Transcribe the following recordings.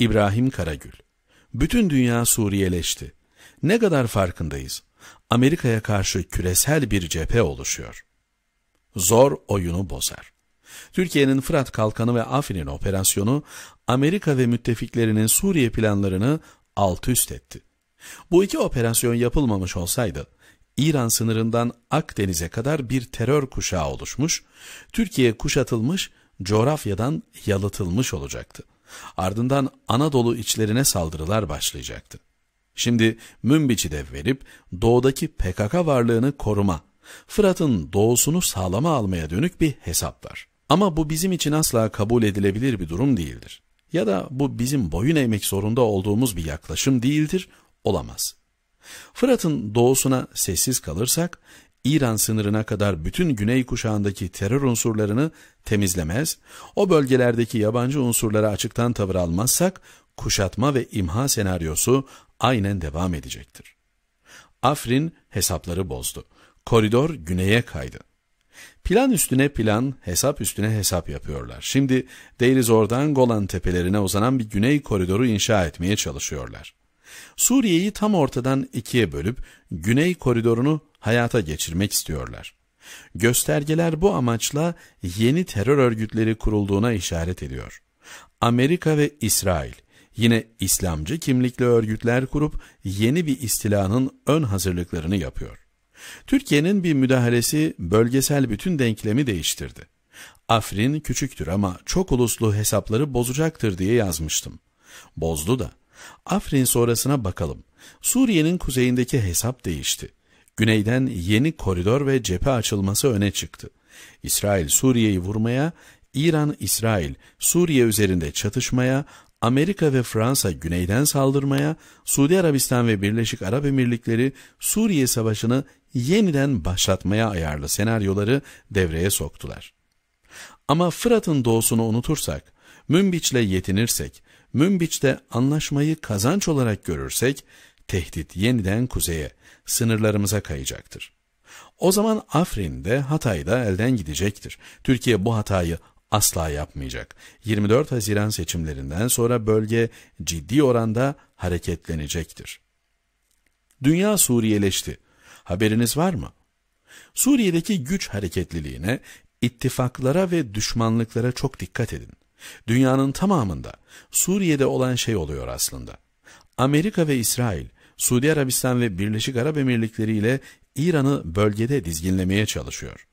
İbrahim Karagül. Bütün dünya Suriyeleşti. Ne kadar farkındayız? Amerika'ya karşı küresel bir cephe oluşuyor. Zor oyunu bozar. Türkiye'nin Fırat Kalkanı ve Afrin operasyonu Amerika ve müttefiklerinin Suriye planlarını alt üst etti. Bu iki operasyon yapılmamış olsaydı İran sınırından Akdeniz'e kadar bir terör kuşağı oluşmuş, Türkiye kuşatılmış coğrafyadan yalıtılmış olacaktı. Ardından Anadolu içlerine saldırılar başlayacaktı. Şimdi Münbiç'i de verip doğudaki PKK varlığını koruma, Fırat'ın doğusunu sağlama almaya dönük bir hesap var. Ama bu bizim için asla kabul edilebilir bir durum değildir. Ya da bu bizim boyun eğmek zorunda olduğumuz bir yaklaşım değildir, olamaz. Fırat'ın doğusuna sessiz kalırsak İran sınırına kadar bütün güney kuşağındaki terör unsurlarını temizlemez, o bölgelerdeki yabancı unsurlara açıktan tavır almazsak kuşatma ve imha senaryosu aynen devam edecektir. Afrin hesapları bozdu. Koridor güneye kaydı. Plan üstüne plan, hesap üstüne hesap yapıyorlar. Şimdi Deirizor'dan Golan tepelerine uzanan bir güney koridoru inşa etmeye çalışıyorlar. Suriye'yi tam ortadan ikiye bölüp güney koridorunu hayata geçirmek istiyorlar. Göstergeler bu amaçla yeni terör örgütleri kurulduğuna işaret ediyor. Amerika ve İsrail yine İslamcı kimlikli örgütler kurup yeni bir istilanın ön hazırlıklarını yapıyor. Türkiye'nin bir müdahalesi bölgesel bütün denklemi değiştirdi. Afrin küçüktür ama çok uluslu hesapları bozacaktır diye yazmıştım. Bozdu da. Afrin sonrasına bakalım. Suriye'nin kuzeyindeki hesap değişti. Güneyden yeni koridor ve cephe açılması öne çıktı. İsrail Suriye'yi vurmaya, İran İsrail Suriye üzerinde çatışmaya, Amerika ve Fransa güneyden saldırmaya, Suudi Arabistan ve Birleşik Arap Emirlikleri Suriye Savaşı'nı yeniden başlatmaya ayarlı senaryoları devreye soktular. Ama Fırat'ın doğusunu unutursak, Münbiç'le yetinirsek, Münbiç'te anlaşmayı kazanç olarak görürsek, tehdit yeniden kuzeye, sınırlarımıza kayacaktır. O zaman Afrin'de, Hatay'da elden gidecektir. Türkiye bu hatayı asla yapmayacak. 24 Haziran seçimlerinden sonra bölge ciddi oranda hareketlenecektir. Dünya Suriyeleşti. Haberiniz var mı? Suriye'deki güç hareketliliğine, ittifaklara ve düşmanlıklara çok dikkat edin. Dünyanın tamamında Suriye'de olan şey oluyor aslında. Amerika ve İsrail Suudi Arabistan ve Birleşik Arap Emirlikleri ile İran'ı bölgede dizginlemeye çalışıyor.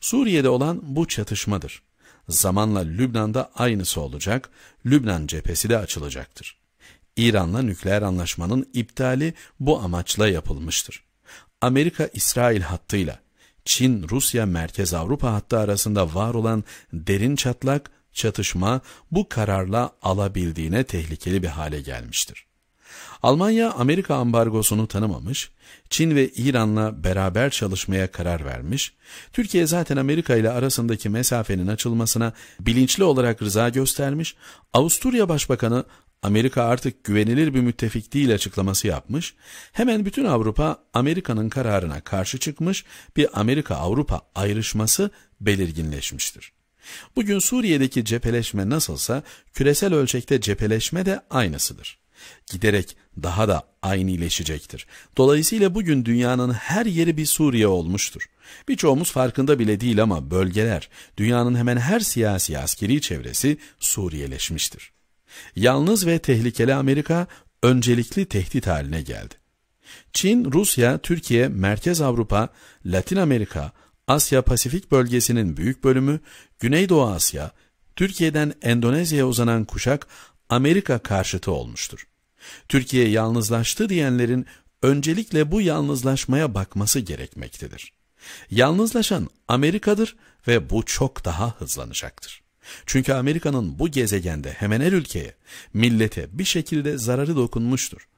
Suriye'de olan bu çatışmadır. Zamanla Lübnan'da aynısı olacak, Lübnan cephesi de açılacaktır. İran'la nükleer anlaşmanın iptali bu amaçla yapılmıştır. Amerika-İsrail hattıyla Çin-Rusya Merkez Avrupa hattı arasında var olan derin çatlak, çatışma bu kararla alabildiğine tehlikeli bir hale gelmiştir. Almanya Amerika ambargosunu tanımamış, Çin ve İran'la beraber çalışmaya karar vermiş, Türkiye zaten Amerika ile arasındaki mesafenin açılmasına bilinçli olarak rıza göstermiş, Avusturya Başbakanı Amerika artık güvenilir bir müttefik değil açıklaması yapmış, hemen bütün Avrupa Amerika'nın kararına karşı çıkmış bir Amerika-Avrupa ayrışması belirginleşmiştir. Bugün Suriye'deki cepheleşme nasılsa küresel ölçekte cepheleşme de aynısıdır. Giderek daha da aynileşecektir. Dolayısıyla bugün dünyanın her yeri bir Suriye olmuştur. Birçoğumuz farkında bile değil ama bölgeler, dünyanın hemen her siyasi askeri çevresi Suriyeleşmiştir. Yalnız ve tehlikeli Amerika öncelikli tehdit haline geldi. Çin, Rusya, Türkiye, Merkez Avrupa, Latin Amerika, Asya Pasifik bölgesinin büyük bölümü, Güneydoğu Asya, Türkiye'den Endonezya'ya uzanan kuşak Amerika karşıtı olmuştur. Türkiye yalnızlaştı diyenlerin öncelikle bu yalnızlaşmaya bakması gerekmektedir. Yalnızlaşan Amerika'dır ve bu çok daha hızlanacaktır. Çünkü Amerika'nın bu gezegende hemen her ülkeye, millete bir şekilde zararı dokunmuştur.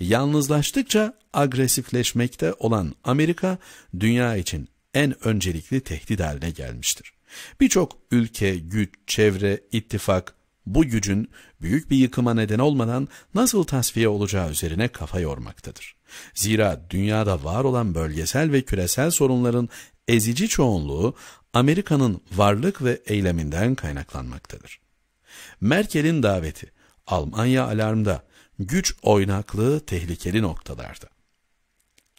Yalnızlaştıkça agresifleşmekte olan Amerika, dünya için en öncelikli tehdit haline gelmiştir. Birçok ülke, güç, çevre, ittifak, bu gücün büyük bir yıkıma neden olmadan nasıl tasfiye olacağı üzerine kafa yormaktadır. Zira dünyada var olan bölgesel ve küresel sorunların ezici çoğunluğu Amerika'nın varlık ve eyleminden kaynaklanmaktadır. Merkel'in daveti Almanya alarmda, güç oynaklığı tehlikeli noktalarda.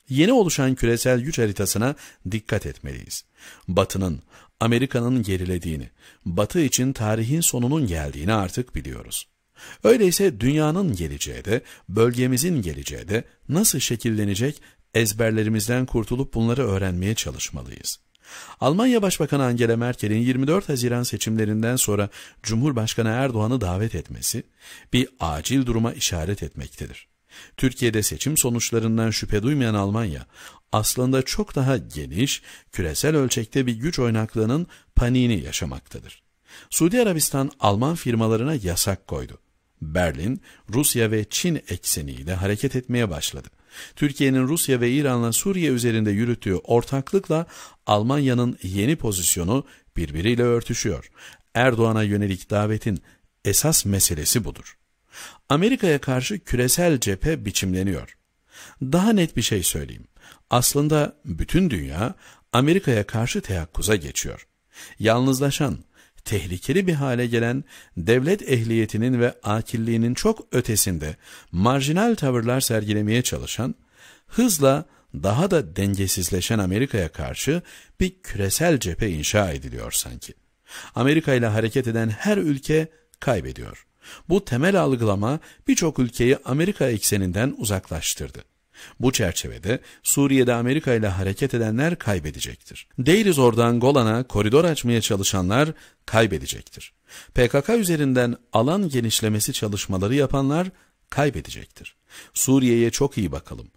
Yeni oluşan küresel güç haritasına dikkat etmeliyiz. Batı'nın, Amerika'nın gerilediğini, Batı için tarihin sonunun geldiğini artık biliyoruz. Öyleyse dünyanın geleceği de, bölgemizin geleceği de nasıl şekillenecek ezberlerimizden kurtulup bunları öğrenmeye çalışmalıyız. Almanya Başbakanı Angela Merkel'in 24 Haziran seçimlerinden sonra Cumhurbaşkanı Erdoğan'ı davet etmesi bir acil duruma işaret etmektedir. Türkiye'de seçim sonuçlarından şüphe duymayan Almanya, aslında çok daha geniş, küresel ölçekte bir güç oynaklığının paniğini yaşamaktadır. Suudi Arabistan Alman firmalarına yasak koydu. Berlin, Rusya ve Çin ekseniyle hareket etmeye başladı. Türkiye'nin Rusya ve İran'la Suriye üzerinde yürüttüğü ortaklıkla Almanya'nın yeni pozisyonu birbiriyle örtüşüyor. Erdoğan'a yönelik davetin esas meselesi budur. Amerika'ya karşı küresel cephe biçimleniyor. Daha net bir şey söyleyeyim. Aslında bütün dünya Amerika'ya karşı teyakkuza geçiyor. Yalnızlaşan, tehlikeli bir hale gelen devlet ehliyetinin ve akilliğinin çok ötesinde marjinal tavırlar sergilemeye çalışan, hızla daha da dengesizleşen Amerika'ya karşı bir küresel cephe inşa ediliyor sanki. Amerika ile hareket eden her ülke kaybediyor. Bu temel algılama birçok ülkeyi Amerika ekseninden uzaklaştırdı. Bu çerçevede Suriye'de Amerika ile hareket edenler kaybedecektir. Deirizor'dan Golan'a koridor açmaya çalışanlar kaybedecektir. PKK üzerinden alan genişlemesi çalışmaları yapanlar kaybedecektir. Suriye'ye çok iyi bakalım.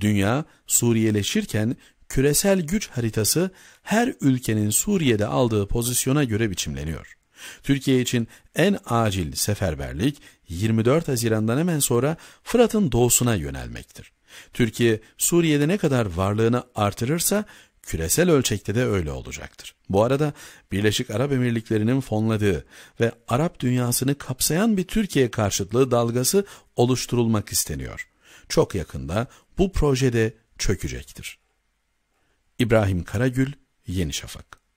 Dünya Suriyeleşirken küresel güç haritası her ülkenin Suriye'de aldığı pozisyona göre biçimleniyor. Türkiye için en acil seferberlik 24 Haziran'dan hemen sonra Fırat'ın doğusuna yönelmektir. Türkiye Suriye'de ne kadar varlığını artırırsa küresel ölçekte de öyle olacaktır. Bu arada Birleşik Arap Emirlikleri'nin fonladığı ve Arap dünyasını kapsayan bir Türkiye karşıtlığı dalgası oluşturulmak isteniyor. Çok yakında bu projede çökecektir. İbrahim Karagül, Yeni Şafak